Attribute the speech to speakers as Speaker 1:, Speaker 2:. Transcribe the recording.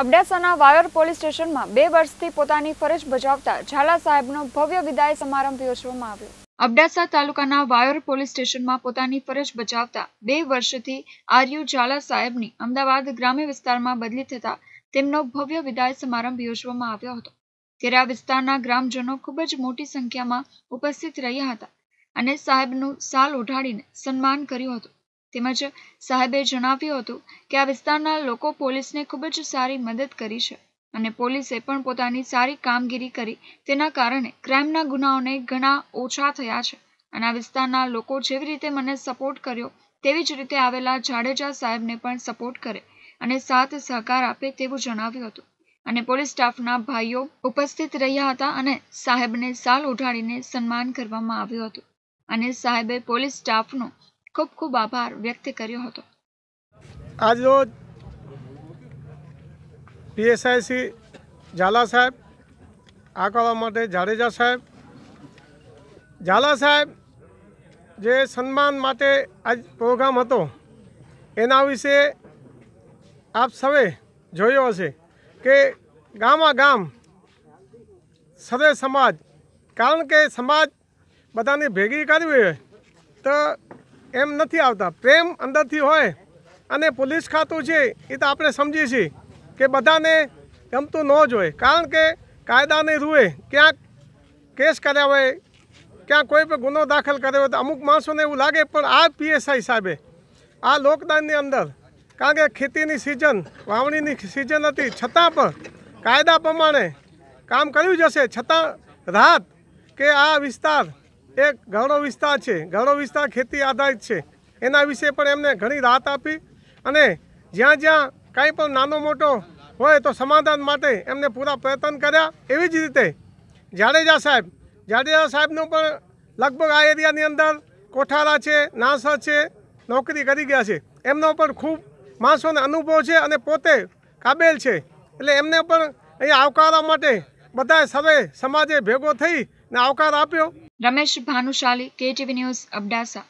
Speaker 1: અબડાસાના વાયોર પોલીસ સ્ટેશનમાં બે વર્ષથી પોતાની ફરજ બજાવતા ઝાલા સાહેબનો ભવ્ય વિદાય સમારંભ યોજવામાં આવ્યો અબડાસા તાલુકાના વાયોર પોલીસ સ્ટેશનમાં પોતાની ફરજ બજાવતા બે વર્ષથી આર્યુ ઝાલા સાહેબની અમદાવાદ ગ્રામ્ય વિસ્તારમાં બદલી થતાં તેમનો ભવ્ય વિદાય સમારંભ યોજવામાં આવ્યો હતો ત્યારે આ વિસ્તારના ગ્રામજનો ખૂબ જ મોટી સંખ્યામાં ઉપસ્થિત રહ્યા હતા અને સાહેબનું સાલ ઓઢાડીને સન્માન કર્યું હતું તેમજ સાહેબે જણાવ્યું હતું કે આ વિસ્તારના લોકો પોલીસને ખૂબ જ સારી મદદ કરી છે અને પોલીસે પણ પોતાની સારી કામગીરી કરી તેના કારણે ક્રાઇમના ગુનાઓને ઘણા ઓછા થયા છે અને આ વિસ્તારના લોકો જેવી રીતે મને સપોર્ટ કર્યો તેવી જ રીતે આવેલા જાડેજા સાહેબને પણ સપોર્ટ કરે અને સાથ સહકાર આપે તેવું જણાવ્યું હતું અને પોલીસ સ્ટાફના ભાઈઓ ઉપસ્થિત રહ્યા હતા અને સાહેબને સાલ ઉઠાડીને સન્માન કરવામાં આવ્યું હતું અને સાહેબે પોલીસ સ્ટાફનું ખૂબ ખૂબ આભાર વ્યક્ત કર્યો હતો
Speaker 2: આજ રોજ પીએસઆઈ શ્રી ઝાલા સાહેબ આ કરવા માટે જાડેજા સાહેબ ઝાલા સાહેબ જે સન્માન માટે આજ પ્રોગ્રામ હતો એના વિશે આપ સૌએ જોયો હશે કે ગામા ગામ સદે સમાજ કારણ કે સમાજ બધાને ભેગી કરવી હોય તો એમ નથી આવતા પ્રેમ અંદરથી હોય અને પોલીસ ખાતું છે એ તો આપણે સમજી છીએ કે બધાને ગમતું ન જ હોય કારણ કે કાયદાની રૂએ ક્યાંક કેસ કર્યા હોય ક્યાં કોઈ પણ ગુનો દાખલ કર્યો હોય તો અમુક માણસોને એવું લાગે પણ આ પીએસઆઈ સાહેબે આ લોકડાઉનની અંદર કારણ કે ખેતીની સિઝન વાવણીની સિઝન હતી છતાં પણ કાયદા પ્રમાણે કામ કર્યું જશે છતાં રાહત કે આ વિસ્તાર એક ગાળો વિસ્તાર છે ગાળો વિસ્તાર ખેતી આધારિત છે એના વિશે પણ એમને ઘણી રાહત આપી અને જ્યાં જ્યાં કાંઈ પણ નાનો મોટો હોય તો સમાધાન માટે એમને પૂરા પ્રયત્ન કર્યા એવી જ રીતે જાડેજા સાહેબ જાડેજા સાહેબનું પણ લગભગ આ એરિયાની અંદર કોઠારા છે નાસર છે નોકરી કરી ગયા છે એમનો પણ ખૂબ માણસોને અનુભવ છે અને પોતે કાબેલ છે એટલે એમને પણ અહીંયા આવકારવા માટે બધાએ સવે સમાજે ભેગો થઈ ને આવકાર આપ્યો રમેશ ભાનુશાલી કેટીવી ન્યૂઝ અબડાસા